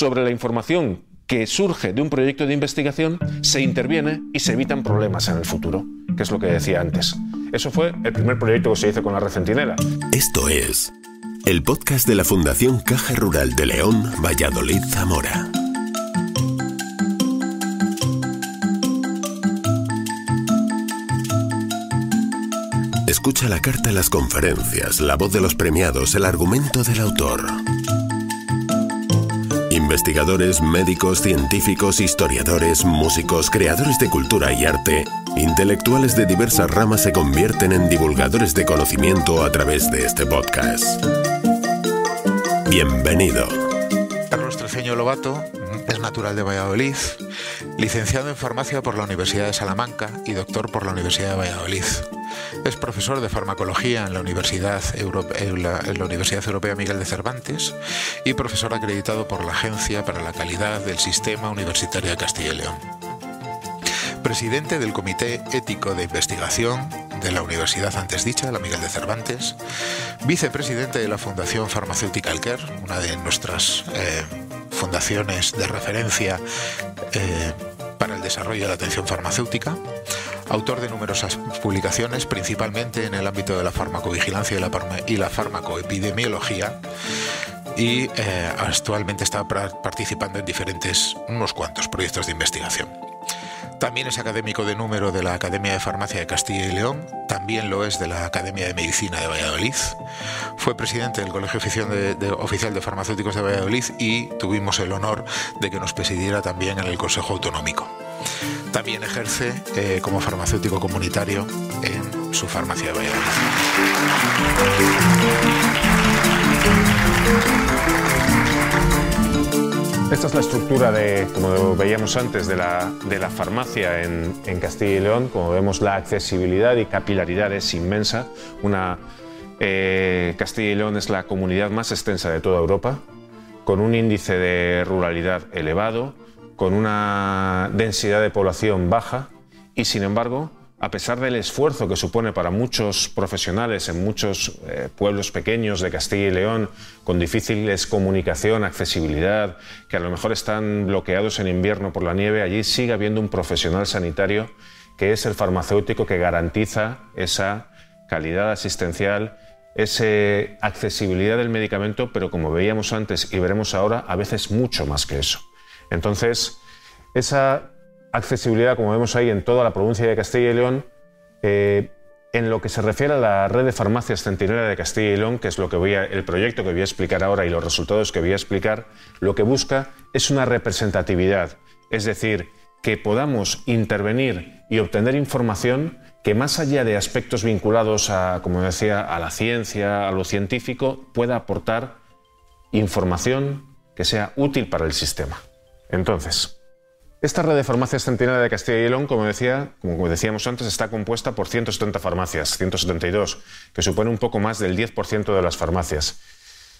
sobre la información que surge de un proyecto de investigación, se interviene y se evitan problemas en el futuro, que es lo que decía antes. Eso fue el primer proyecto que se hizo con la Red Centinela. Esto es el podcast de la Fundación Caja Rural de León, Valladolid, Zamora. Escucha la carta, las conferencias, la voz de los premiados, el argumento del autor investigadores, médicos, científicos, historiadores, músicos, creadores de cultura y arte, intelectuales de diversas ramas se convierten en divulgadores de conocimiento a través de este podcast. Bienvenido. Carlos Treceño Lobato es natural de Valladolid, licenciado en farmacia por la Universidad de Salamanca y doctor por la Universidad de Valladolid. Es profesor de farmacología en la Universidad, Europea, Miguel de Cervantes y profesor acreditado por la Agencia para la Calidad del Sistema Universitario de Castilla y León. Presidente del Comité Ético de Investigación de la universidad antes dicha, la Miguel de Cervantes, vicepresidente de la Fundación Farmacéutica Alquer, una de nuestras eh, fundaciones de referencia eh, para el desarrollo de la atención farmacéutica, autor de numerosas publicaciones, principalmente en el ámbito de la farmacovigilancia y la, farmacoepidemiología, y eh, actualmente está participando en diferentes, unos cuantos proyectos de investigación. También es académico de número de la Academia de Farmacia de Castilla y León, también lo es de la Academia de Medicina de Valladolid. Fue presidente del Colegio Oficial de Farmacéuticos de Valladolid y tuvimos el honor de que nos presidiera también en el Consejo Autonómico. También ejerce eh, como farmacéutico comunitario en su farmacia de Valladolid. Esta es la estructura de, como veíamos antes, de la, farmacia en, Castilla y León. Como vemos, la accesibilidad y capilaridad es inmensa. Una, eh, Castilla y León es la comunidad más extensa de toda Europa, con un índice de ruralidad elevado, con una densidad de población baja y, sin embargo, a pesar del esfuerzo que supone para muchos profesionales en muchos eh, pueblos pequeños de Castilla y León, con difíciles comunicación, accesibilidad, que a lo mejor están bloqueados en invierno por la nieve, allí sigue habiendo un profesional sanitario que es el farmacéutico que garantiza esa calidad asistencial, esa accesibilidad del medicamento, pero como veíamos antes y veremos ahora, a veces mucho más que eso. Entonces, esa accesibilidad, como vemos ahí en toda la provincia de Castilla y León, eh, en lo que se refiere a la red de farmacias centinela de Castilla y León, que es lo que voy a, el proyecto que voy a explicar ahora y los resultados que voy a explicar, lo que busca es una representatividad, es decir, que podamos intervenir y obtener información que más allá de aspectos vinculados a, como decía, a la ciencia, a lo científico, pueda aportar información que sea útil para el sistema. Entonces, esta red de farmacias centenaria de Castilla y León, como, decía, como decíamos antes, está compuesta por 170 farmacias, 172, que supone un poco más del 10% de las farmacias.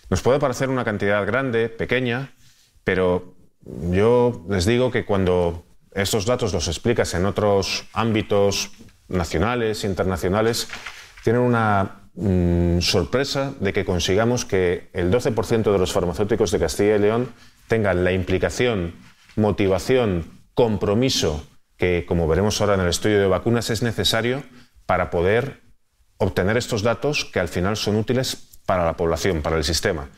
Nos puede parecer una cantidad grande, pequeña, pero yo les digo que cuando estos datos los explicas en otros ámbitos nacionales, internacionales, tienen una mm, sorpresa de que consigamos que el 12% de los farmacéuticos de Castilla y León tengan la implicación, motivación, compromiso que, como veremos ahora en el estudio de vacunas, es necesario para poder obtener estos datos que al final son útiles para la población, para el sistema.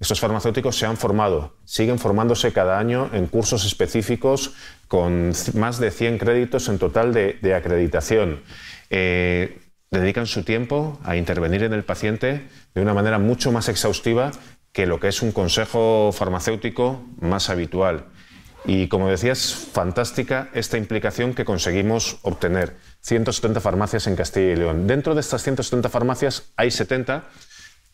Estos farmacéuticos se han formado, siguen formándose cada año en cursos específicos con más de 100 créditos en total de, acreditación. Eh, dedican su tiempo a intervenir en el paciente de una manera mucho más exhaustiva que lo que es un consejo farmacéutico más habitual. Y como decía es fantástica esta implicación que conseguimos obtener. 170 farmacias en Castilla y León. Dentro de estas 170 farmacias hay 70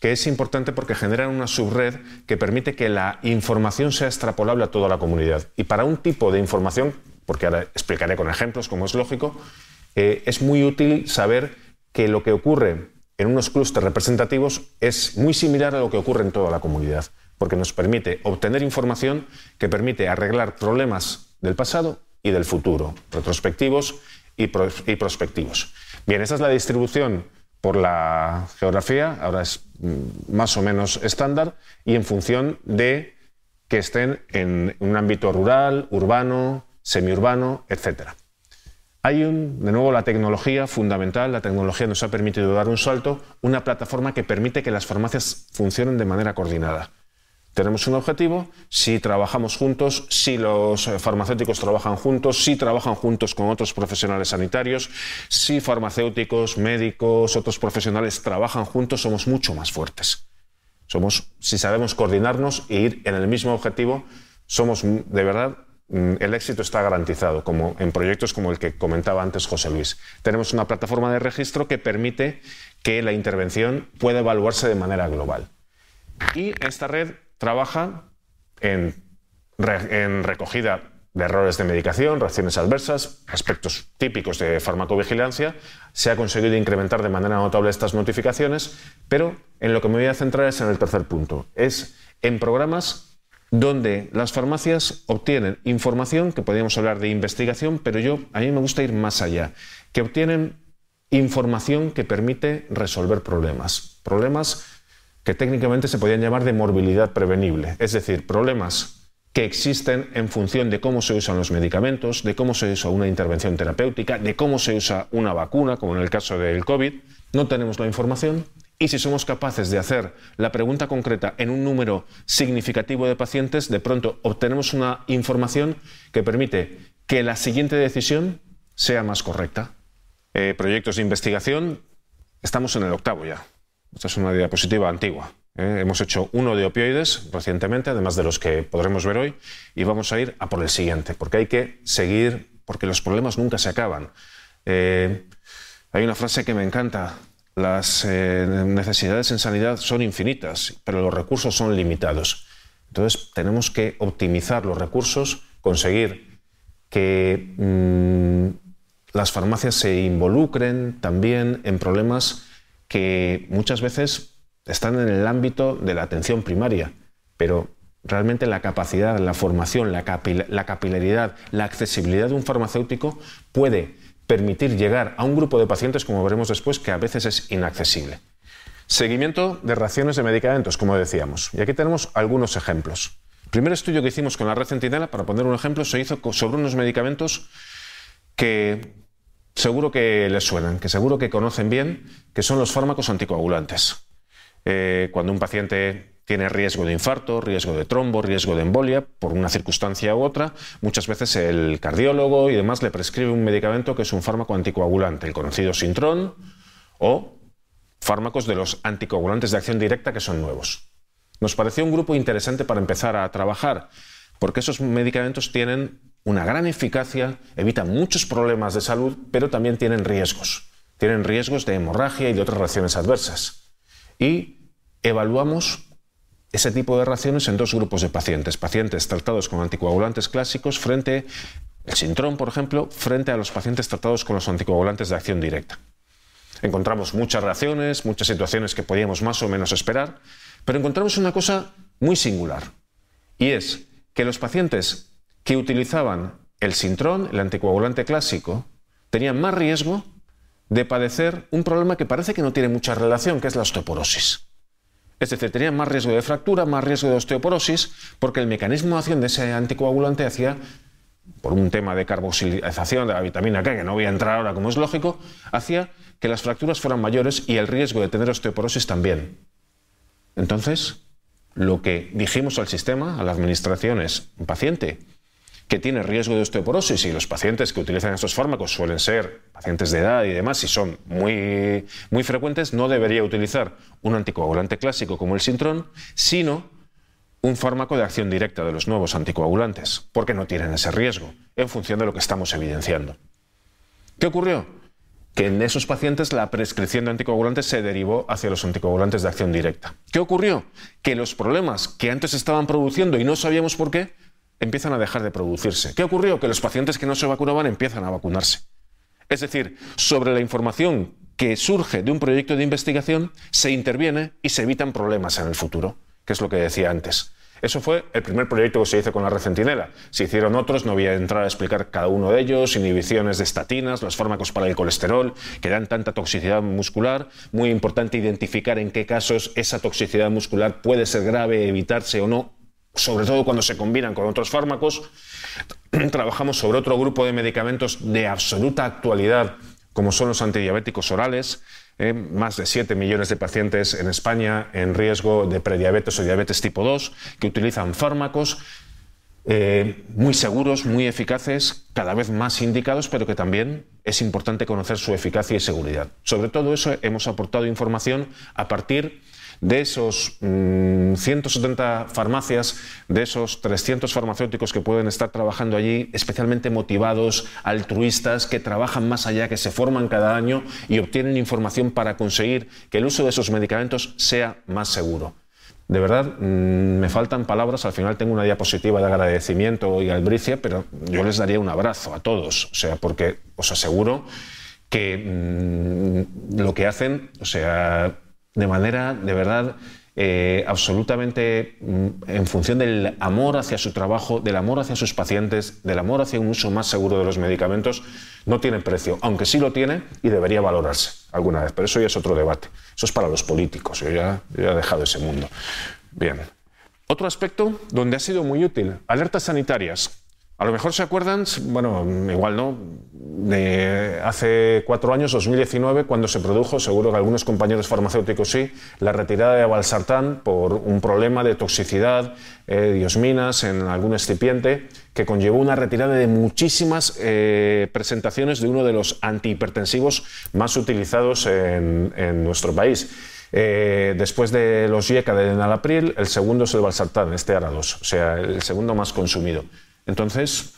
que es importante porque generan una subred que permite que la información sea extrapolable a toda la comunidad. Y para un tipo de información, porque ahora explicaré con ejemplos, como es lógico, eh, es muy útil saber que lo que ocurre en unos clústeres representativos es muy similar a lo que ocurre en toda la comunidad, porque nos permite obtener información que permite arreglar problemas del pasado y del futuro, retrospectivos y, prospectivos. Bien, esa es la distribución por la geografía, ahora es mm, más o menos estándar, y en función de que estén en un ámbito rural, urbano, semiurbano, etc. Hay, un, de nuevo, la tecnología fundamental. La tecnología nos ha permitido dar un salto, una plataforma que permite que las farmacias funcionen de manera coordinada. Tenemos un objetivo, si trabajamos juntos, si los eh, farmacéuticos trabajan juntos, si trabajan juntos con otros profesionales sanitarios, si farmacéuticos, médicos, otros profesionales trabajan juntos, somos mucho más fuertes. Somos, si sabemos coordinarnos e ir en el mismo objetivo, somos de verdad Mm, el éxito está garantizado, como en proyectos como el que comentaba antes José Luis. Tenemos una plataforma de registro que permite que la intervención pueda evaluarse de manera global. Y esta red trabaja en, en recogida de errores de medicación, reacciones adversas, aspectos típicos de farmacovigilancia. Se ha conseguido incrementar de manera notable estas notificaciones, pero en lo que me voy a centrar es en el tercer punto, es en programas donde las farmacias obtienen información, que podríamos hablar de investigación, pero yo a mí me gusta ir más allá, que obtienen información que permite resolver problemas, problemas que técnicamente se podrían llamar de morbilidad prevenible, es decir, problemas que existen en función de cómo se usan los medicamentos, de cómo se usa una intervención terapéutica, de cómo se usa una vacuna, como en el caso del COVID. No tenemos la información, y si somos capaces de hacer la pregunta concreta en un número significativo de pacientes, de pronto obtenemos una información que permite que la siguiente decisión sea más correcta. Eh, proyectos de investigación, estamos en el octavo ya. Esta es una diapositiva antigua. ¿eh? hemos hecho uno de opioides recientemente, además de los que podremos ver hoy, y vamos a ir a por el siguiente, porque hay que seguir, porque los problemas nunca se acaban. Eh, hay una frase que me encanta las eh, necesidades en sanidad son infinitas, pero los recursos son limitados. Entonces tenemos que optimizar los recursos, conseguir que mm, las farmacias se involucren también en problemas que muchas veces están en el ámbito de la atención primaria, pero realmente la capacidad, la formación, la capilaridad, la accesibilidad de un farmacéutico puede permitir llegar a un grupo de pacientes, como veremos después, que a veces es inaccesible. Seguimiento de raciones de medicamentos, como decíamos. Y aquí tenemos algunos ejemplos. El primer estudio que hicimos con la red Centinela, para poner un ejemplo, se hizo sobre unos medicamentos que seguro que les suenan, que seguro que conocen bien, que son los fármacos anticoagulantes. Eh, cuando un paciente tiene riesgo de infarto, riesgo de trombo, riesgo de embolia, por una circunstancia u otra, muchas veces el cardiólogo y demás le prescribe un medicamento que es un fármaco anticoagulante, el conocido Sintron, o fármacos de los anticoagulantes de acción directa que son nuevos. Nos pareció un grupo interesante para empezar a trabajar, porque esos medicamentos tienen una gran eficacia, evitan muchos problemas de salud, pero también tienen riesgos. Tienen riesgos de hemorragia y de otras reacciones adversas. Y evaluamos ese tipo de reacciones en dos grupos de pacientes. Pacientes tratados con anticoagulantes clásicos frente, el sintrón, por ejemplo, frente a los pacientes tratados con los anticoagulantes de acción directa. Encontramos muchas reacciones, muchas situaciones que podíamos más o menos esperar, pero encontramos una cosa muy singular, y es que los pacientes que utilizaban el sintrón, el anticoagulante clásico, tenían más riesgo de padecer un problema que parece que no tiene mucha relación, que es la osteoporosis. Es decir, tenía más riesgo de fractura, más riesgo de osteoporosis, porque el mecanismo de acción de ese anticoagulante hacía, por un tema de carboxilización de la vitamina K, que no voy a entrar ahora como es lógico, hacía que las fracturas fueran mayores y el riesgo de tener osteoporosis también. Entonces, lo que dijimos al sistema, a la administración es, paciente, que tiene riesgo de osteoporosis y los pacientes que utilizan estos fármacos suelen ser pacientes de edad y demás, y son muy, muy frecuentes, no debería utilizar un anticoagulante clásico como el Sintrón, sino un fármaco de acción directa de los nuevos anticoagulantes, porque no tienen ese riesgo, en función de lo que estamos evidenciando. ¿Qué ocurrió? Que en esos pacientes la prescripción de anticoagulantes se derivó hacia los anticoagulantes de acción directa. ¿Qué ocurrió? Que los problemas que antes estaban produciendo y no sabíamos por qué, empiezan a dejar de producirse. ¿Qué ocurrió? Que los pacientes que no se vacunaban empiezan a vacunarse. Es decir, sobre la información que surge de un proyecto de investigación, se interviene y se evitan problemas en el futuro, que es lo que decía antes. Eso fue el primer proyecto que se hizo con la recentinela. Se hicieron otros, no voy a entrar a explicar cada uno de ellos, inhibiciones de estatinas, los fármacos para el colesterol, que dan tanta toxicidad muscular. Muy importante identificar en qué casos esa toxicidad muscular puede ser grave, evitarse o no, sobre todo cuando se combinan con otros fármacos. Trabajamos sobre otro grupo de medicamentos de absoluta actualidad, como son los antidiabéticos orales. ¿eh? más de 7 millones de pacientes en España en riesgo de prediabetes o diabetes tipo 2 que utilizan fármacos eh, muy seguros, muy eficaces, cada vez más indicados, pero que también es importante conocer su eficacia y seguridad. Sobre todo eso hemos aportado información a partir de esos 170 mm, farmacias, de esos 300 farmacéuticos que pueden estar trabajando allí, especialmente motivados, altruistas, que trabajan más allá, que se forman cada año y obtienen información para conseguir que el uso de esos medicamentos sea más seguro. De verdad, mm, me faltan palabras. Al final tengo una diapositiva de agradecimiento y albricia, pero yo les daría un abrazo a todos. O sea, porque os aseguro que mm, lo que hacen, o sea, de manera de verdad eh, absolutamente mm, en función del amor hacia su trabajo, del amor hacia sus pacientes, del amor hacia un uso más seguro de los medicamentos, no tiene precio, aunque sí lo tiene y debería valorarse alguna vez. Pero eso ya es otro debate. Eso es para los políticos. yo ya he dejado ese mundo. Bien. Otro aspecto donde ha sido muy útil, alertas sanitarias. A lo mejor se acuerdan, bueno, igual no, de hace cuatro años, 2019, cuando se produjo, seguro que algunos compañeros farmacéuticos sí, la retirada de Valsartán por un problema de toxicidad, eh, diosminas en algún excipiente, que conllevó una retirada de muchísimas eh, presentaciones de uno de los antihipertensivos más utilizados en, nuestro país. Eh, después de los IECA de abril, el segundo es el Valsartán, este ARA2, o sea, el segundo más consumido. Entonces,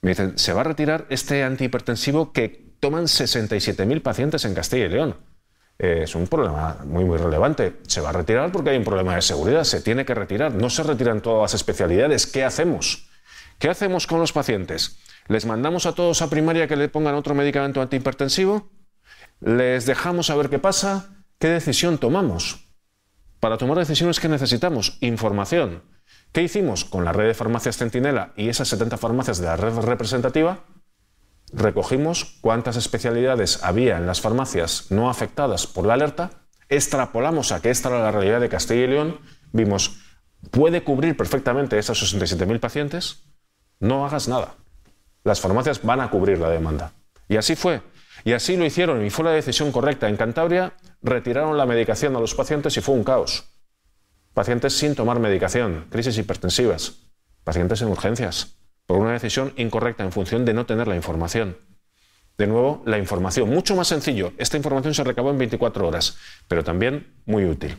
me dicen, se va a retirar este antihipertensivo que toman 67.000 pacientes en Castilla y León. Eh, es un problema muy, muy relevante. Se va a retirar porque hay un problema de seguridad, se tiene que retirar. No se retiran todas las especialidades. ¿Qué hacemos? ¿Qué hacemos con los pacientes? ¿Les mandamos a todos a primaria que le pongan otro medicamento antihipertensivo? ¿Les dejamos a ver qué pasa? ¿Qué decisión tomamos? para tomar decisiones que necesitamos, información. ¿Qué hicimos con la red de farmacias Centinela y esas 70 farmacias de la red representativa? Recogimos cuántas especialidades había en las farmacias no afectadas por la alerta, extrapolamos a que esta era la realidad de Castilla y León, vimos, puede cubrir perfectamente esas 67.000 pacientes, no hagas nada. Las farmacias van a cubrir la demanda. Y así fue. Y así lo hicieron y fue la decisión correcta en Cantabria retiraron la medicación a los pacientes y fue un caos. Pacientes sin tomar medicación, crisis hipertensivas, pacientes en urgencias, por una decisión incorrecta en función de no tener la información. De nuevo, la información, mucho más sencillo. Esta información se recabó en 24 horas, pero también muy útil.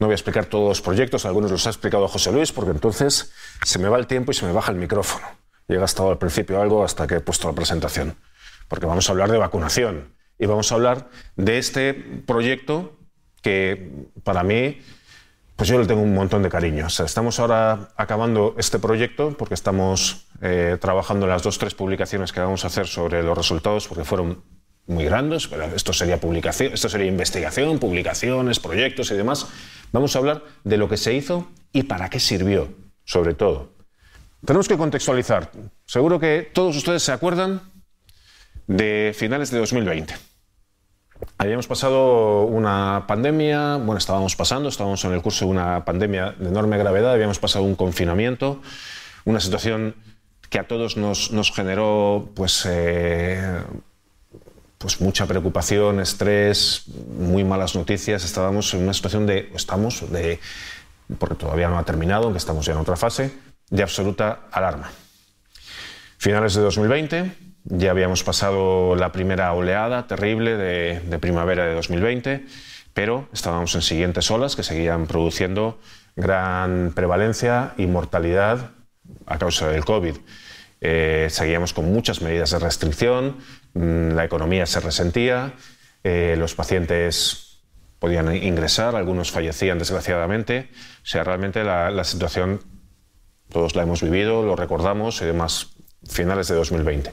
No voy a explicar todos los proyectos, algunos los ha explicado José Luis, porque entonces se me va el tiempo y se me baja el micrófono. He gastado al principio algo hasta que he puesto la presentación, porque vamos a hablar de vacunación, y vamos a hablar de este proyecto que para mí, pues yo le tengo un montón de cariño. estamos ahora acabando este proyecto porque estamos eh, trabajando en las dos, tres publicaciones que vamos a hacer sobre los resultados porque fueron muy grandes, esto sería publicación, esto sería investigación, publicaciones, proyectos y demás. Vamos a hablar de lo que se hizo y para qué sirvió, sobre todo. Tenemos que contextualizar. Seguro que todos ustedes se acuerdan de finales de 2020. Habíamos pasado una pandemia, bueno, estábamos pasando, estábamos en el curso de una pandemia de enorme gravedad, habíamos pasado un confinamiento, una situación que a todos nos, generó pues, eh, pues mucha preocupación, estrés, muy malas noticias. Estábamos en una situación de, estamos, de, porque todavía no ha terminado, aunque estamos ya en otra fase, de absoluta alarma. Finales de 2020 ya habíamos pasado la primera oleada terrible de, primavera de 2020, pero estábamos en siguientes olas que seguían produciendo gran prevalencia y mortalidad a causa del COVID. Eh, seguíamos con muchas medidas de restricción, mm, la economía se resentía, eh, los pacientes podían ingresar, algunos fallecían desgraciadamente. O sea, realmente la, la situación todos la hemos vivido, lo recordamos y demás, finales de 2020.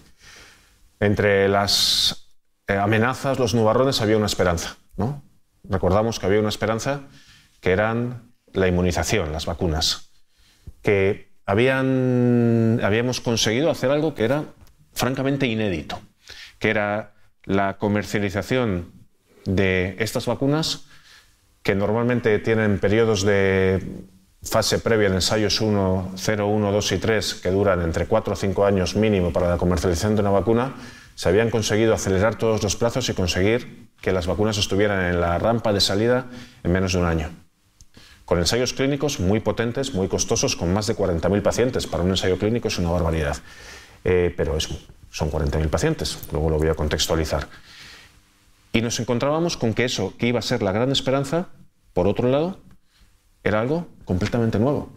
Entre las eh, amenazas, los nubarrones, había una esperanza. ¿no? Recordamos que había una esperanza que eran la inmunización, las vacunas, que habíamos conseguido hacer algo que era francamente inédito, que era la comercialización de estas vacunas que normalmente tienen periodos de fase previa de ensayos 1, 0, 1, 2 y 3, que duran entre 4 o 5 años mínimo para la comercialización de una vacuna, se habían conseguido acelerar todos los plazos y conseguir que las vacunas estuvieran en la rampa de salida en menos de un año. Con ensayos clínicos muy potentes, muy costosos, con más de 40.000 pacientes. Para un ensayo clínico es una barbaridad. Eh, pero es, son 40.000 pacientes, luego lo voy a contextualizar. Y nos encontrábamos con que eso, que iba a ser la gran esperanza, por otro lado, era algo completamente nuevo.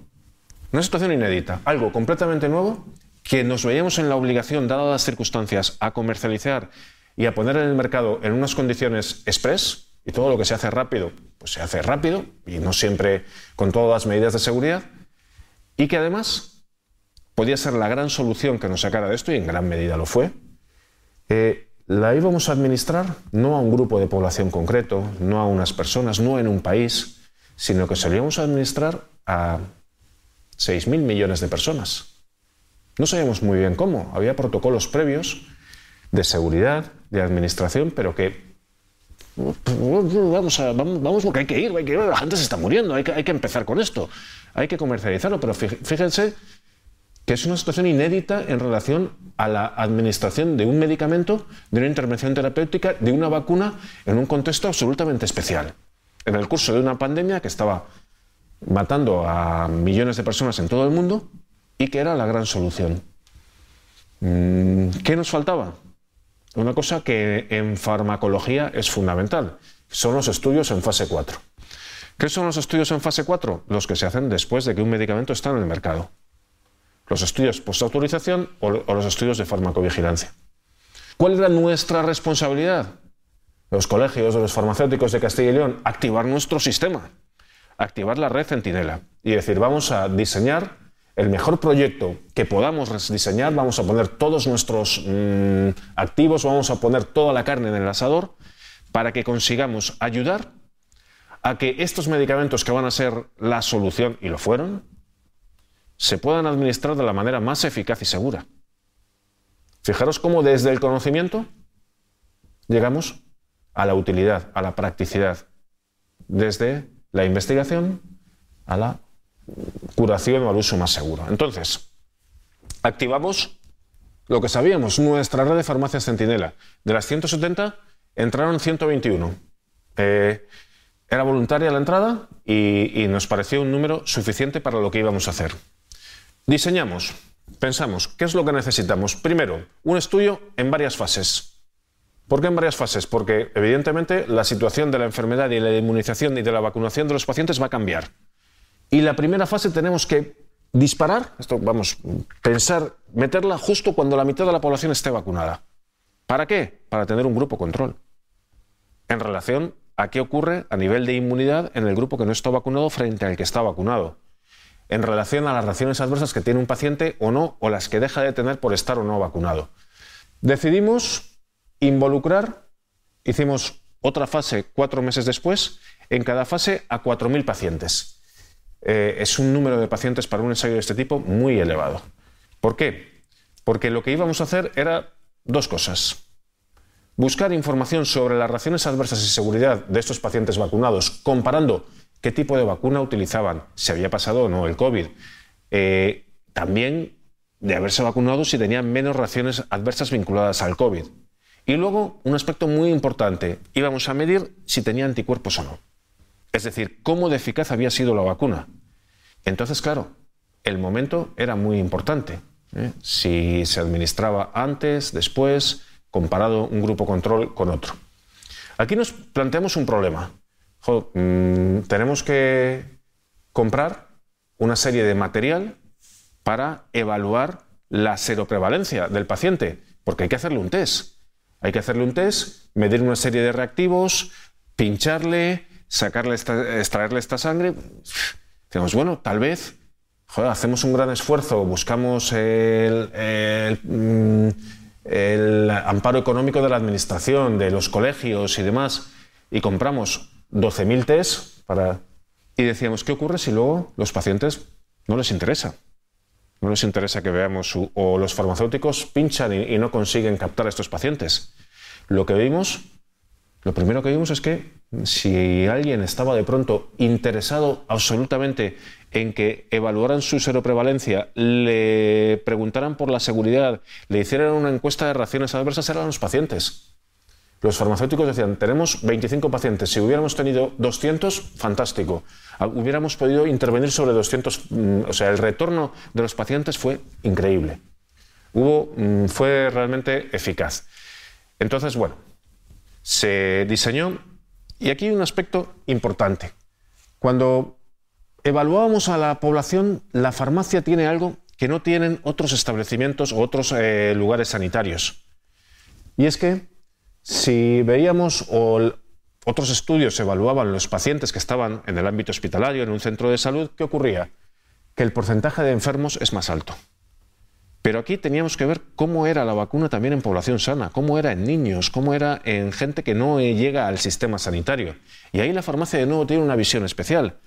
Una situación inédita, algo completamente nuevo que nos veíamos en la obligación, dadas las circunstancias, a comercializar y a poner en el mercado en unas condiciones express, y todo lo que se hace rápido, pues se hace rápido, y no siempre con todas las medidas de seguridad, y que además podía ser la gran solución que nos sacara de esto, y en gran medida lo fue, eh, la íbamos a administrar no a un grupo de población concreto, no a unas personas, no en un país, sino que solíamos administrar a 6.000 millones de personas. No sabíamos muy bien cómo. Había protocolos previos de seguridad, de administración, pero que... Vamos, a, vamos, porque hay que ir, hay que ir, la gente se está muriendo, hay hay que empezar con esto, hay que comercializarlo, pero fíjense que es una situación inédita en relación a la administración de un medicamento, de una intervención terapéutica, de una vacuna, en un contexto absolutamente especial en el curso de una pandemia que estaba matando a millones de personas en todo el mundo y que era la gran solución. Mm, ¿Qué nos faltaba? Una cosa que en farmacología es fundamental, son los estudios en fase 4. ¿Qué son los estudios en fase 4? Los que se hacen después de que un medicamento está en el mercado. Los estudios post o, los estudios de farmacovigilancia. ¿Cuál era nuestra responsabilidad? los colegios de los farmacéuticos de Castilla y León, activar nuestro sistema, activar la red Centinela y decir, vamos a diseñar el mejor proyecto que podamos diseñar, vamos a poner todos nuestros mm, activos, vamos a poner toda la carne en el asador para que consigamos ayudar a que estos medicamentos que van a ser la solución, y lo fueron, se puedan administrar de la manera más eficaz y segura. Fijaros cómo desde el conocimiento llegamos a la utilidad, a la practicidad, desde la investigación a la curación o al uso más seguro. Entonces, activamos lo que sabíamos, nuestra red de farmacias centinela. De las 170 entraron 121. Eh, era voluntaria la entrada y, y nos pareció un número suficiente para lo que íbamos a hacer. Diseñamos, pensamos, ¿qué es lo que necesitamos? Primero, un estudio en varias fases. ¿Por qué en varias fases? Porque evidentemente la situación de la enfermedad y la inmunización y de la vacunación de los pacientes va a cambiar. Y la primera fase tenemos que disparar, esto vamos, pensar, meterla justo cuando la mitad de la población esté vacunada. ¿Para qué? Para tener un grupo control. En relación a qué ocurre a nivel de inmunidad en el grupo que no está vacunado frente al que está vacunado. En relación a las reacciones adversas que tiene un paciente o no, o las que deja de tener por estar o no vacunado. Decidimos Involucrar, hicimos otra fase cuatro meses después, en cada fase a 4.000 pacientes. Eh, es un número de pacientes para un ensayo de este tipo muy elevado. ¿Por qué? Porque lo que íbamos a hacer era dos cosas. Buscar información sobre las reacciones adversas y seguridad de estos pacientes vacunados, comparando qué tipo de vacuna utilizaban, si había pasado o no el COVID. Eh, también de haberse vacunado si tenían menos reacciones adversas vinculadas al COVID. Y luego, un aspecto muy importante, íbamos a medir si tenía anticuerpos o no. Es decir, cómo de eficaz había sido la vacuna. Entonces, claro, el momento era muy importante. ¿eh? Si se administraba antes, después, comparado un grupo control con otro. Aquí nos planteamos un problema. Mm, tenemos que comprar una serie de material para evaluar la seroprevalencia del paciente, porque hay que hacerle un test. Hay que hacerle un test, medir una serie de reactivos, pincharle, sacarle extraerle esta sangre. Decimos, bueno, tal vez hacemos un gran esfuerzo, buscamos mm, el, amparo económico de la administración, de los colegios y demás, y compramos 12.000 test para... y decíamos, ¿qué ocurre si luego los pacientes no les interesa? No nos interesa que veamos o los farmacéuticos pinchan y, no consiguen captar a estos pacientes. Lo que vimos, lo primero que vimos es que si alguien estaba de pronto interesado absolutamente en que evaluaran su seroprevalencia, le preguntaran por la seguridad, le hicieran una encuesta de reacciones adversas, eran los pacientes. Los farmacéuticos decían, tenemos 25 pacientes, si hubiéramos tenido 200, fantástico. Ah, hubiéramos podido intervenir sobre 200, mm, o sea, el retorno de los pacientes fue increíble. Hubo, mm, fue realmente eficaz. Entonces, bueno, se diseñó y aquí hay un aspecto importante. Cuando evaluábamos a la población, la farmacia tiene algo que no tienen otros establecimientos o otros eh, lugares sanitarios. Y es que si veíamos o otros estudios evaluaban los pacientes que estaban en el ámbito hospitalario, en un centro de salud, ¿qué ocurría? Que el porcentaje de enfermos es más alto. Pero aquí teníamos que ver cómo era la vacuna también en población sana, cómo era en niños, cómo era en gente que no eh, llega al sistema sanitario. Y ahí la farmacia de nuevo tiene una visión especial,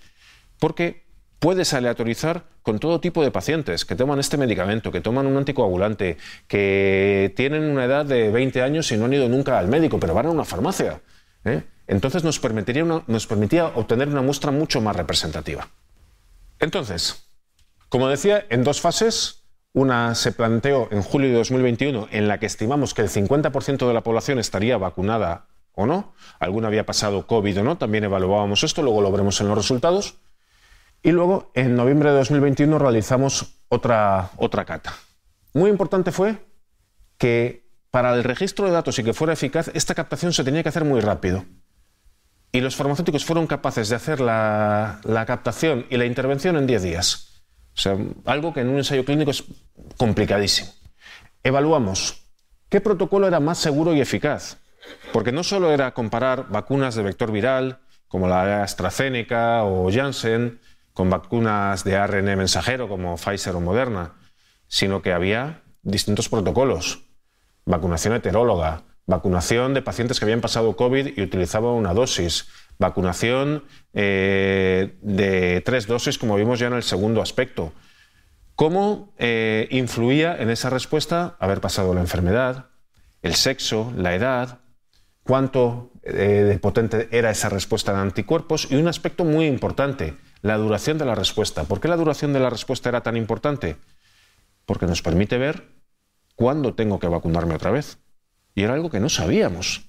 porque puedes aleatorizar con todo tipo de pacientes que toman este medicamento, que toman un anticoagulante, que tienen una edad de 20 años y no han ido nunca al médico, pero van a una farmacia. ¿eh? Entonces nos, permitiría nos permitía obtener una muestra mucho más representativa. Entonces, como decía, en dos fases, una se planteó en julio de 2021 en la que estimamos que el 50% de la población estaría vacunada o no, alguna había pasado COVID o no, también evaluábamos esto, luego lo veremos en los resultados. Y luego, en noviembre de 2021, realizamos otra, otra cata. Muy importante fue que para el registro de datos y que fuera eficaz, esta captación se tenía que hacer muy rápido. Y los farmacéuticos fueron capaces de hacer la, la captación y la intervención en 10 días. O sea, algo que en un ensayo clínico es complicadísimo. Evaluamos qué protocolo era más seguro y eficaz, porque no solo era comparar vacunas de vector viral, como la AstraZeneca o Janssen, con vacunas de ARN mensajero como Pfizer o Moderna, sino que había distintos protocolos. Vacunación heteróloga, vacunación de pacientes que habían pasado COVID y utilizaban una dosis, vacunación eh, de tres dosis, como vimos ya en el segundo aspecto. ¿Cómo eh, influía en esa respuesta haber pasado la enfermedad, el sexo, la edad, cuánto eh, potente era esa respuesta de anticuerpos y un aspecto muy importante, la duración de la respuesta. ¿Por qué la duración de la respuesta era tan importante? Porque nos permite ver cuándo tengo que vacunarme otra vez. Y era algo que no sabíamos.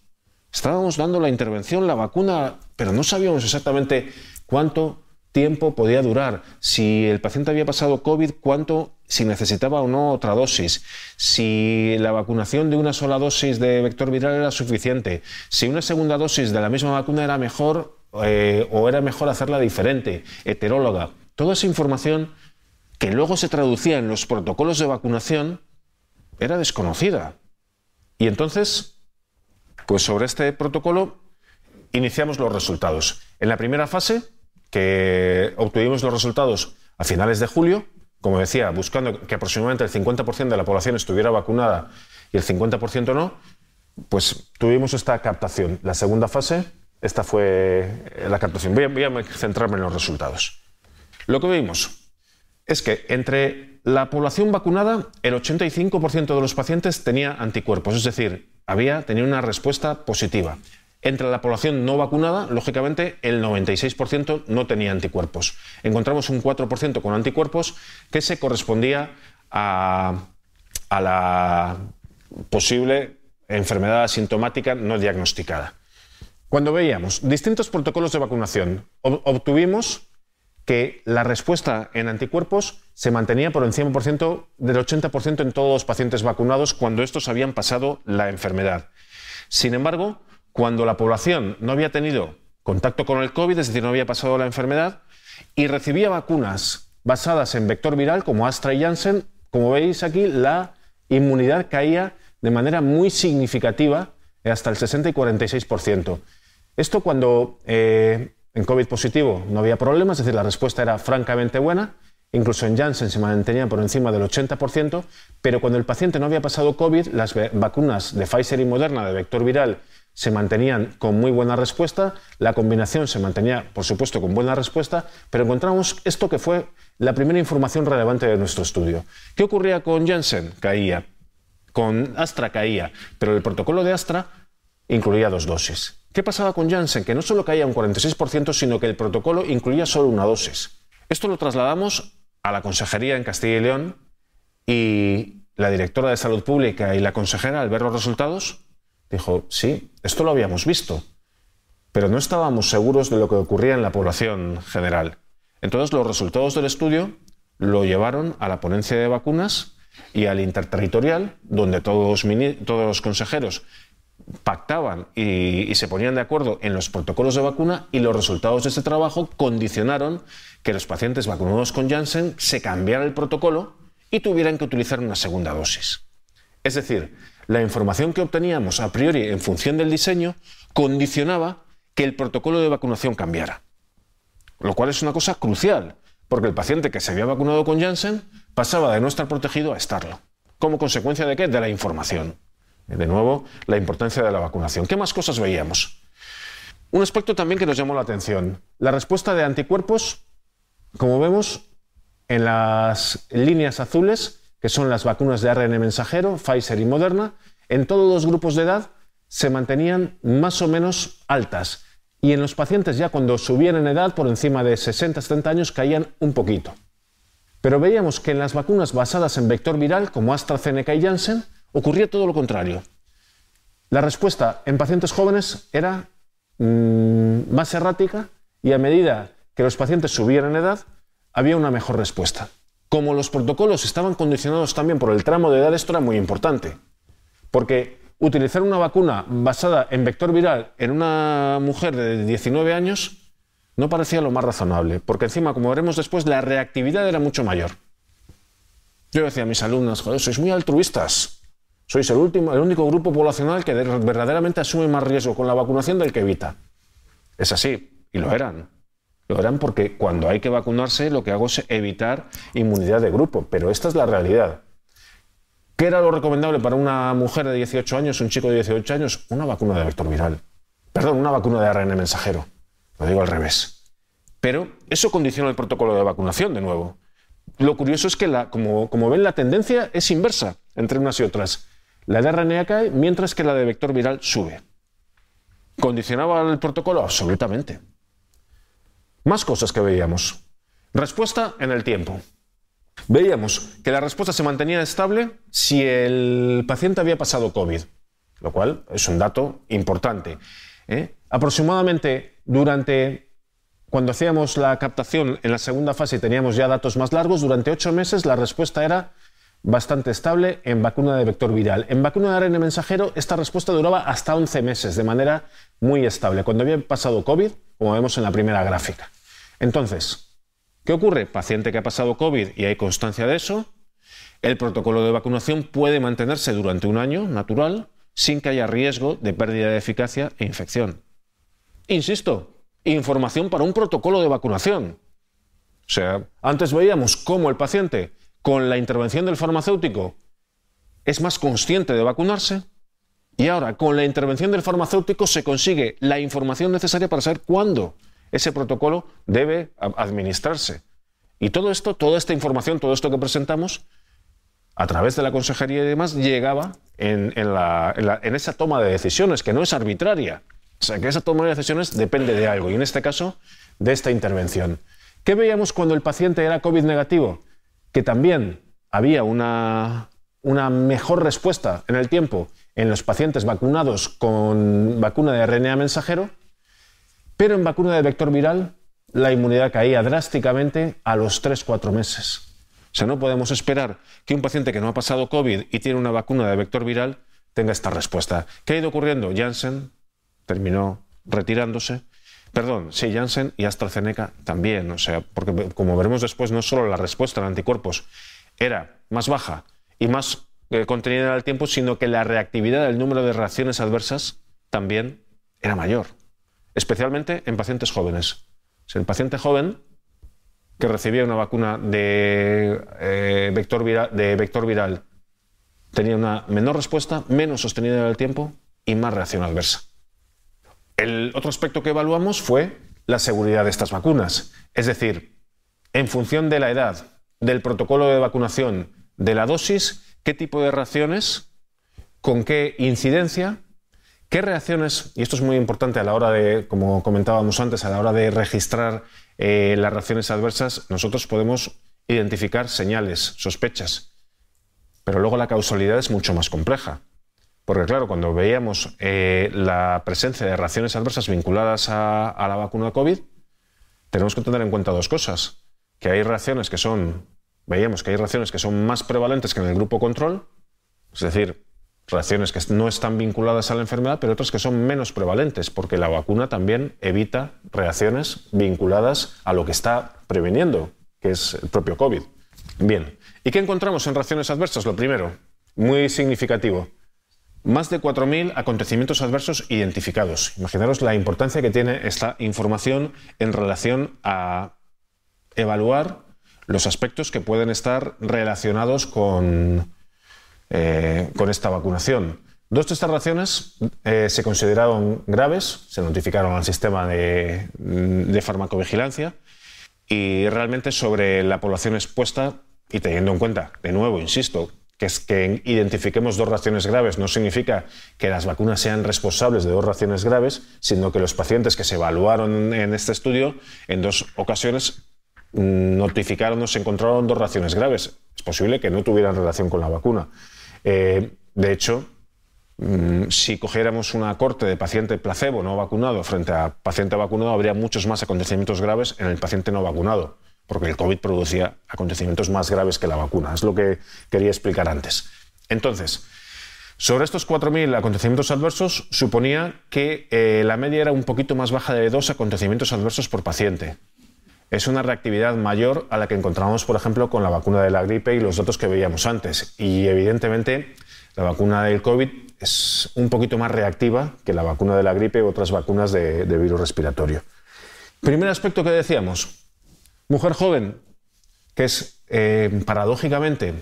Estábamos dando la intervención, la vacuna, pero no sabíamos exactamente cuánto tiempo podía durar, si el paciente había pasado COVID, cuánto, si necesitaba o no otra dosis, si la vacunación de una sola dosis de vector viral era suficiente, si una segunda dosis de la misma vacuna era mejor eh, o era mejor hacerla diferente, heteróloga. Toda esa información que luego se traducía en los protocolos de vacunación era desconocida. Y entonces, pues sobre este protocolo iniciamos los resultados. En la primera fase, que obtuvimos los resultados a finales de julio, como decía, buscando que aproximadamente el 50% de la población estuviera vacunada y el 50% no, pues tuvimos esta captación. La segunda fase, esta fue la captación. Voy a, centrarme en los resultados. Lo que vimos es que entre la población vacunada, el 85% de los pacientes tenía anticuerpos, es decir, había tenido una respuesta positiva. Entre la población no vacunada, lógicamente, el 96% no tenía anticuerpos. Encontramos un 4% con anticuerpos que se correspondía a la posible enfermedad asintomática no diagnosticada. Cuando veíamos distintos protocolos de vacunación, obtuvimos que la respuesta en anticuerpos se mantenía por el 100% del 80% en todos los pacientes vacunados cuando estos habían pasado la enfermedad. Sin embargo, cuando la población no había tenido contacto con el COVID, es decir, no había pasado la enfermedad, y recibía vacunas basadas en vector viral como Astra y Janssen, como veis aquí, la inmunidad caía de manera muy significativa hasta el 60 y 46%. Esto cuando eh, en COVID positivo no había problemas, es decir, la respuesta era francamente buena, incluso en Janssen se mantenía por encima del 80%, pero cuando el paciente no había pasado COVID, las vacunas de Pfizer y Moderna de vector viral se mantenían con muy buena respuesta, la combinación se mantenía, por supuesto, con buena respuesta, pero encontramos esto que fue la primera información relevante de nuestro estudio. ¿Qué ocurría con Janssen? Caía. Con Astra caía, pero el protocolo de Astra incluía dos dosis. ¿Qué pasaba con Janssen? Que no solo caía un 46%, sino que el protocolo incluía solo una dosis. Esto lo trasladamos a la Consejería en Castilla y León y la directora de Salud Pública y la consejera, al ver los resultados, dijo, sí, esto lo habíamos visto, pero no estábamos seguros de lo que ocurría en la población general. Entonces los resultados del estudio lo llevaron a la ponencia de vacunas y al interterritorial, donde todos, todos los consejeros pactaban y, se ponían de acuerdo en los protocolos de vacuna y los resultados de este trabajo condicionaron que los pacientes vacunados con Janssen se cambiara el protocolo y tuvieran que utilizar una segunda dosis. Es decir, la información que obteníamos a priori en función del diseño condicionaba que el protocolo de vacunación cambiara. Lo cual es una cosa crucial, porque el paciente que se había vacunado con Janssen pasaba de no estar protegido a estarlo. ¿Como consecuencia de qué? De la información. De nuevo, la importancia de la vacunación. ¿Qué más cosas veíamos? Un aspecto también que nos llamó la atención, la respuesta de anticuerpos, como vemos en las líneas azules, que son las vacunas de ARN mensajero, Pfizer y Moderna, en todos los grupos de edad se mantenían más o menos altas. Y en los pacientes ya cuando subían en edad, por encima de 60-70 años, caían un poquito. Pero veíamos que en las vacunas basadas en vector viral, como AstraZeneca y Janssen, ocurría todo lo contrario. La respuesta en pacientes jóvenes era mm, más errática y a medida que los pacientes subían en edad, había una mejor respuesta. Como los protocolos estaban condicionados también por el tramo de edad, esto era muy importante, porque utilizar una vacuna basada en vector viral en una mujer de 19 años no parecía lo más razonable, porque encima, como veremos después, la reactividad era mucho mayor. Yo decía a mis alumnos, joder, sois muy altruistas. Sois el, último, el único grupo poblacional que verdaderamente asume más riesgo con la vacunación del que evita. Es así, y lo eran. Lo eran porque cuando hay que vacunarse lo que hago es evitar inmunidad de grupo, pero esta es la realidad. ¿Qué era lo recomendable para una mujer de 18 años, un chico de 18 años? Una vacuna de vector viral. Perdón, una vacuna de ARN mensajero. Lo digo al revés. Pero eso condiciona el protocolo de vacunación de nuevo. Lo curioso es que, como, como ven, la tendencia es inversa entre unas y otras. La de RNA cae mientras que la de vector viral sube. ¿Condicionaba el protocolo? Absolutamente. Más cosas que veíamos. Respuesta en el tiempo. Veíamos que la respuesta se mantenía estable si el paciente había pasado COVID, lo cual es un dato importante. ¿eh? Aproximadamente durante, cuando hacíamos la captación en la segunda fase y teníamos ya datos más largos, durante ocho meses la respuesta era bastante estable en vacuna de vector viral. En vacuna de ARN mensajero, esta respuesta duraba hasta 11 meses de manera muy estable, cuando había pasado COVID, como vemos en la primera gráfica. Entonces, ¿qué ocurre? Paciente que ha pasado COVID y hay constancia de eso, el protocolo de vacunación puede mantenerse durante un año natural sin que haya riesgo de pérdida de eficacia e infección. Insisto, información para un protocolo de vacunación. O sea, antes veíamos cómo el paciente con la intervención del farmacéutico es más consciente de vacunarse y ahora con la intervención del farmacéutico se consigue la información necesaria para saber cuándo ese protocolo debe administrarse. Y todo esto, toda esta información, todo esto que presentamos, a través de la consejería y demás, llegaba en, esa toma de decisiones, que no es arbitraria. O sea, que esa toma de decisiones depende de algo, y en este caso, de esta intervención. ¿Qué veíamos cuando el paciente era COVID negativo? que también había una, mejor respuesta en el tiempo en los pacientes vacunados con vacuna de RNA mensajero, pero en vacuna de vector viral la inmunidad caía drásticamente a los 3-4 meses. O sea, no podemos esperar que un paciente que no ha pasado COVID y tiene una vacuna de vector viral tenga esta respuesta. ¿Qué ha ido ocurriendo? Janssen terminó retirándose Perdón, sí, Janssen y AstraZeneca también, o sea, porque como veremos después, no solo la respuesta de anticuerpos era más baja y más eh, contenida al el tiempo, sino que la reactividad del número de reacciones adversas también era mayor, especialmente en pacientes jóvenes. Si el paciente joven que recibía una vacuna de, eh, vector viral, de vector viral tenía una menor respuesta, menos sostenida en el tiempo y más reacción adversa. El otro aspecto que evaluamos fue la seguridad de estas vacunas. Es decir, en función de la edad, del protocolo de vacunación, de la dosis, qué tipo de reacciones, con qué incidencia, qué reacciones, y esto es muy importante a la hora de, como comentábamos antes, a la hora de registrar eh, las reacciones adversas, nosotros podemos identificar señales, sospechas, pero luego la causalidad es mucho más compleja. Porque claro, cuando veíamos eh, la presencia de reacciones adversas vinculadas a, la vacuna COVID, tenemos que tener en cuenta dos cosas. Que hay reacciones que son, veíamos que hay reacciones que son más prevalentes que en el grupo control, es decir, reacciones que no están vinculadas a la enfermedad, pero otras que son menos prevalentes, porque la vacuna también evita reacciones vinculadas a lo que está preveniendo, que es el propio COVID. Bien, ¿y qué encontramos en reacciones adversas? Lo primero, muy significativo, más de 4.000 acontecimientos adversos identificados. Imaginaros la importancia que tiene esta información en relación a evaluar los aspectos que pueden estar relacionados con, eh, con esta vacunación. Dos de estas raciones eh, se consideraron graves, se notificaron al sistema de, de farmacovigilancia y realmente sobre la población expuesta y teniendo en cuenta, de nuevo, insisto, que, identifiquemos dos raciones graves no significa que las vacunas sean responsables de dos raciones graves, sino que los pacientes que se evaluaron en este estudio en dos ocasiones mm, notificaron o se encontraron dos raciones graves. Es posible que no tuvieran relación con la vacuna. Eh, de hecho, mm, si cogiéramos una corte de paciente placebo no vacunado frente a paciente vacunado, habría muchos más acontecimientos graves en el paciente no vacunado porque el COVID producía acontecimientos más graves que la vacuna. Es lo que quería explicar antes. Entonces, sobre estos 4.000 acontecimientos adversos, suponía que eh, la media era un poquito más baja de dos acontecimientos adversos por paciente. Es una reactividad mayor a la que encontramos, por ejemplo, con la vacuna de la gripe y los datos que veíamos antes. Y evidentemente, la vacuna del COVID es un poquito más reactiva que la vacuna de la gripe u otras vacunas de virus respiratorio. Primer aspecto que decíamos, Mujer joven, que es eh, paradójicamente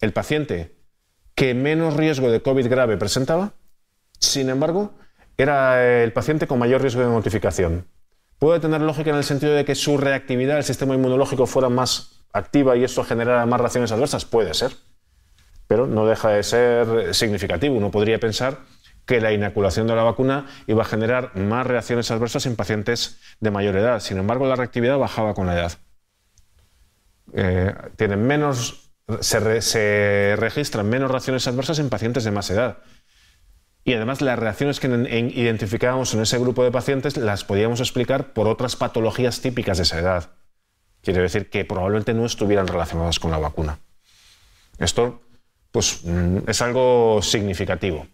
el paciente que menos riesgo de COVID grave presentaba, sin embargo, era eh, el paciente con mayor riesgo de notificación. Puede tener lógica en el sentido de que su reactividad al sistema inmunológico fuera más activa y esto generara más reacciones adversas, puede ser, pero no deja de ser eh, significativo. Uno podría pensar que la inoculación de la vacuna iba a generar más reacciones adversas en pacientes de mayor edad. Sin embargo, la reactividad bajaba con la edad. Eh, tienen menos, se, registran menos reacciones adversas en pacientes de más edad. Y además las reacciones que identificábamos en ese grupo de pacientes las podíamos explicar por otras patologías típicas de esa edad. Quiere decir que probablemente no estuvieran relacionadas con la vacuna. Esto pues, mm, es algo significativo.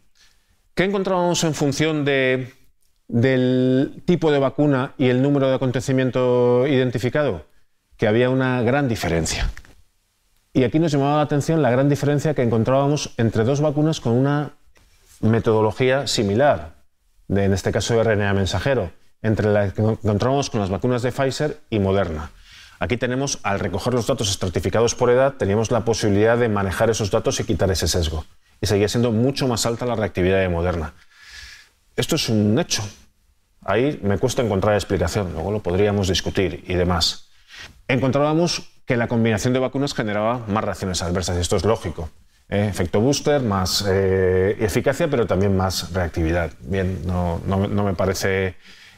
¿Qué encontrábamos en función del tipo de vacuna y el número de acontecimiento identificado? Que había una gran diferencia. Y aquí nos llamaba la atención la gran diferencia que encontrábamos entre dos vacunas con una metodología similar, en este caso de RNA mensajero, entre la que encontramos con las vacunas de Pfizer y Moderna. Aquí tenemos, al recoger los datos estratificados por edad, teníamos la posibilidad de manejar esos datos y quitar ese sesgo y seguía siendo mucho más alta la reactividad de Moderna. Esto es un hecho. Ahí me cuesta encontrar explicación, luego lo podríamos discutir y demás. Encontrábamos que la combinación de vacunas generaba más reacciones adversas, esto es lógico. ¿eh? efecto booster, más eh, eficacia, pero también más reactividad. Bien, no, me parece,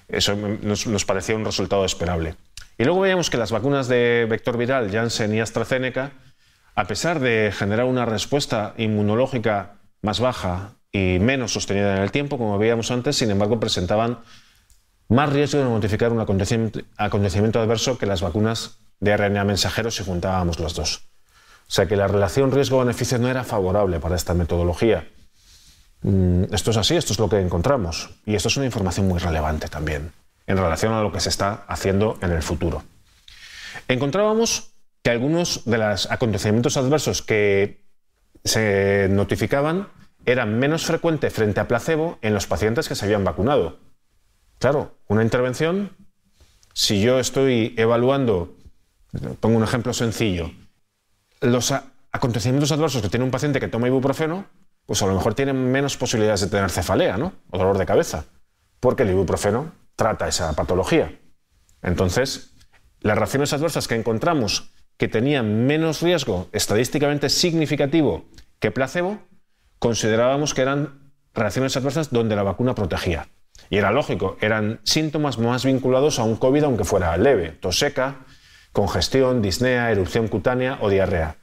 eso nos, parecía un resultado esperable. Y luego veíamos que las vacunas de vector viral, Janssen y AstraZeneca, a pesar de generar una respuesta inmunológica más baja y menos sostenida en el tiempo, como veíamos antes, sin embargo presentaban más riesgo de notificar un acontecimiento, adverso que las vacunas de RNA mensajero si juntábamos las dos. O sea que la relación riesgo-beneficio no era favorable para esta metodología. Mm, esto es así, esto es lo que encontramos. Y esto es una información muy relevante también en relación a lo que se está haciendo en el futuro. Encontrábamos algunos de los acontecimientos adversos que se notificaban eran menos frecuentes frente a placebo en los pacientes que se habían vacunado. Claro, una intervención, si yo estoy evaluando, pongo un ejemplo sencillo, los acontecimientos adversos que tiene un paciente que toma ibuprofeno, pues a lo mejor tienen menos posibilidades de tener cefalea, ¿no? O dolor de cabeza, porque el ibuprofeno trata esa patología. Entonces, las reacciones adversas que encontramos que tenían menos riesgo estadísticamente significativo que placebo, considerábamos que eran reacciones adversas donde la vacuna protegía. Y era lógico, eran síntomas más vinculados a un COVID, aunque fuera leve, tos seca, congestión, disnea, erupción cutánea o diarrea.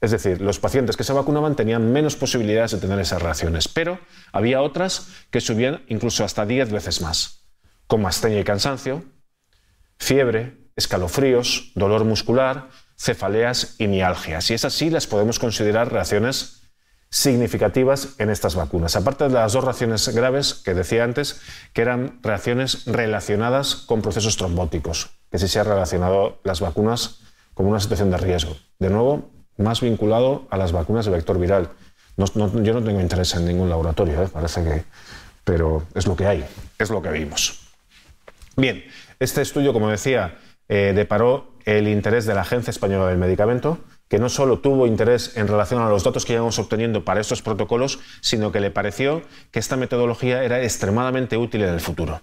Es decir, los pacientes que se vacunaban tenían menos posibilidades de tener esas reacciones, pero había otras que subían incluso hasta 10 veces más, como astenia y cansancio, fiebre, escalofríos, dolor muscular, cefaleas y mialgias. Y esas sí las podemos considerar reacciones significativas en estas vacunas. Aparte de las dos reacciones graves que decía antes, que eran reacciones relacionadas con procesos trombóticos, que sí se han relacionado las vacunas con una situación de riesgo. De nuevo, más vinculado a las vacunas de vector viral. yo no tengo interés en ningún laboratorio, ¿eh? parece que... Pero es lo que hay, es lo que vimos. Bien, este estudio, como decía, eh, deparó el interés de la Agencia Española del Medicamento, que no solo tuvo interés en relación a los datos que íbamos obteniendo para estos protocolos, sino que le pareció que esta metodología era extremadamente útil en el futuro.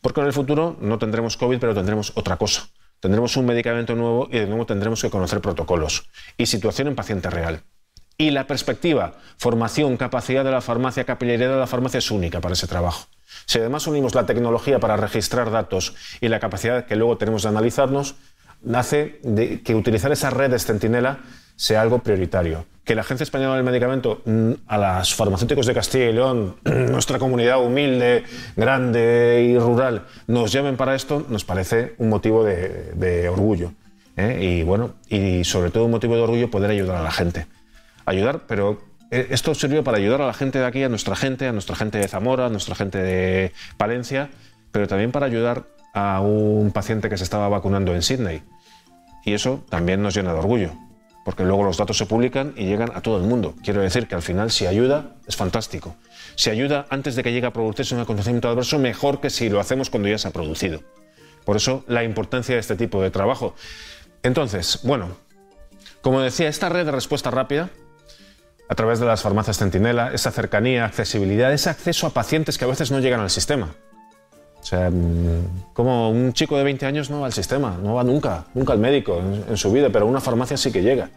Porque en el futuro no tendremos COVID, pero tendremos otra cosa. Tendremos un medicamento nuevo y de nuevo tendremos que conocer protocolos y situación en paciente real. Y la perspectiva, formación, capacidad de la farmacia, capilaridad de la farmacia es única para ese trabajo. Si además unimos la tecnología para registrar datos y la capacidad que luego tenemos de analizarnos, hace de que utilizar esa red de centinela sea algo prioritario. Que la Agencia Española del Medicamento, mm, a los farmacéuticos de Castilla y León, mm, nuestra comunidad humilde, grande y rural, nos llamen para esto, nos parece un motivo de, orgullo. ¿eh? Y bueno, y sobre todo un motivo de orgullo poder ayudar a la gente ayudar, pero eh, esto sirvió para ayudar a la gente de aquí, a nuestra gente, a nuestra gente de Zamora, a nuestra gente de Palencia, pero también para ayudar a un paciente que se estaba vacunando en Sydney. Y eso también nos llena de orgullo, porque luego los datos se publican y llegan a todo el mundo. Quiero decir que al final si ayuda es fantástico. Si ayuda antes de que llegue a producirse un acontecimiento adverso, mejor que si lo hacemos cuando ya se ha producido. Por eso la importancia de este tipo de trabajo. Entonces, bueno, como decía, esta red de respuesta rápida a través de las farmacias Centinela, esa cercanía, accesibilidad, ese acceso a pacientes que a veces no llegan al sistema. O sea, mm, como un chico de 20 años no va al sistema, no va nunca, nunca al médico en, su vida, pero una farmacia sí que llega.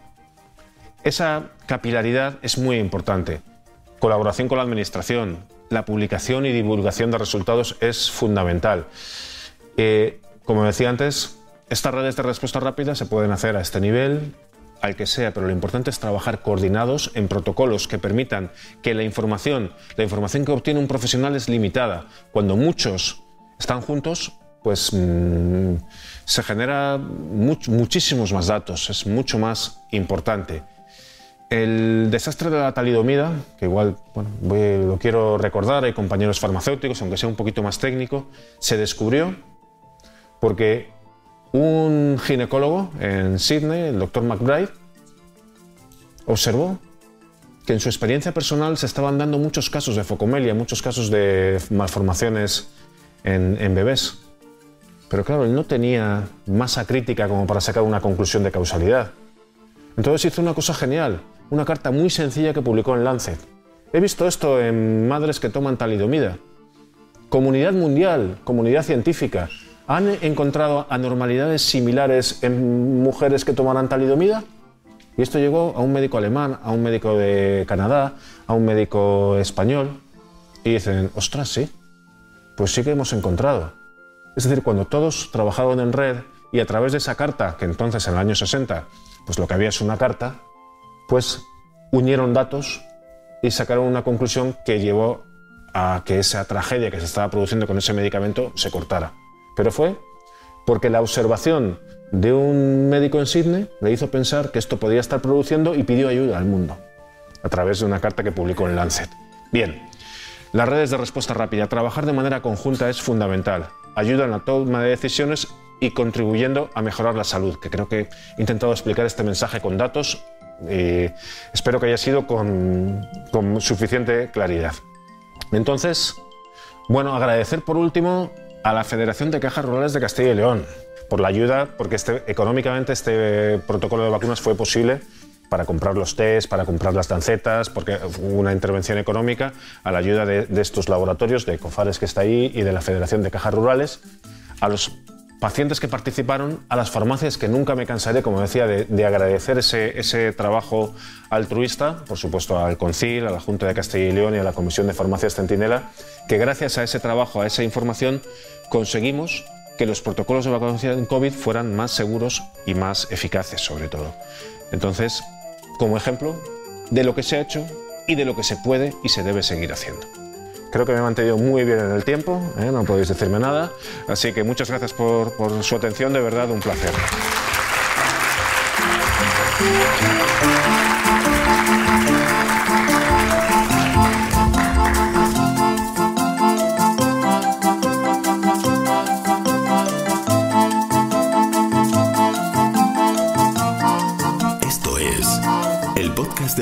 Esa capilaridad es muy importante. Colaboración con la administración, la publicación y divulgación de resultados es fundamental. Eh, como decía antes, estas redes de respuesta rápida se pueden hacer a este nivel, al que sea, pero lo importante es trabajar coordinados en protocolos que permitan que la información, la información que obtiene un profesional es limitada. Cuando muchos están juntos, pues mm, se genera muchísimos más datos, es mucho más importante. El desastre de la talidomida, que igual lo quiero recordar, hay compañeros farmacéuticos, aunque sea un poquito más técnico, se descubrió porque un ginecólogo en Sydney, el doctor McBride, observó que en su experiencia personal se estaban dando muchos casos de focomelia, muchos casos de malformaciones en, en bebés. Pero claro, él no tenía masa crítica como para sacar una conclusión de causalidad. Entonces hizo una cosa genial, una carta muy sencilla que publicó en Lancet. He visto esto en madres que toman talidomida. Comunidad mundial, comunidad científica, ¿Han encontrado anormalidades similares en mujeres que tomaran talidomida? Y esto llegó a un médico alemán, a un médico de Canadá, a un médico español, y dicen, ostras, sí, pues sí que hemos encontrado. Es decir, cuando todos trabajaron en red y a través de esa carta, que entonces en el año 60, pues lo que había es una carta, pues unieron datos y sacaron una conclusión que llevó a que esa tragedia que se estaba produciendo con ese medicamento se cortara. Pero fue porque la observación de un médico en Sydney le hizo pensar que esto podía estar produciendo y pidió ayuda al mundo a través de una carta que publicó en Lancet. Bien, las redes de respuesta rápida, trabajar de manera conjunta es fundamental. Ayudan a la toma de decisiones y contribuyendo a mejorar la salud, que creo que he intentado explicar este mensaje con datos y eh, espero que haya sido con suficiente claridad. Entonces, bueno, agradecer por último a la Federación de Cajas Rurales de Castilla y León por la ayuda, porque este, económicamente este protocolo de vacunas fue posible para comprar los test, para comprar las tancetas, porque hubo una intervención económica a la ayuda de, estos laboratorios, de COFARES que está ahí y de la Federación de Cajas Rurales, a los pacientes que participaron, a las farmacias que nunca me cansaré, como decía, de, agradecer ese, ese, trabajo altruista, por supuesto al CONCIL, a la Junta de Castilla y León y a la Comisión de Farmacias Centinela, que gracias a ese trabajo, a esa información, conseguimos que los protocolos de vacunación COVID fueran más seguros y más eficaces, sobre todo. Entonces, como ejemplo de lo que se ha hecho y de lo que se puede y se debe seguir haciendo. Creo que me he mantenido muy bien en el tiempo, ¿eh? no podéis decirme nada. Así que muchas gracias por su atención, de verdad un placer.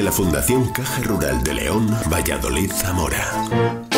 la Fundación Caja Rural de León, Valladolid, Zamora.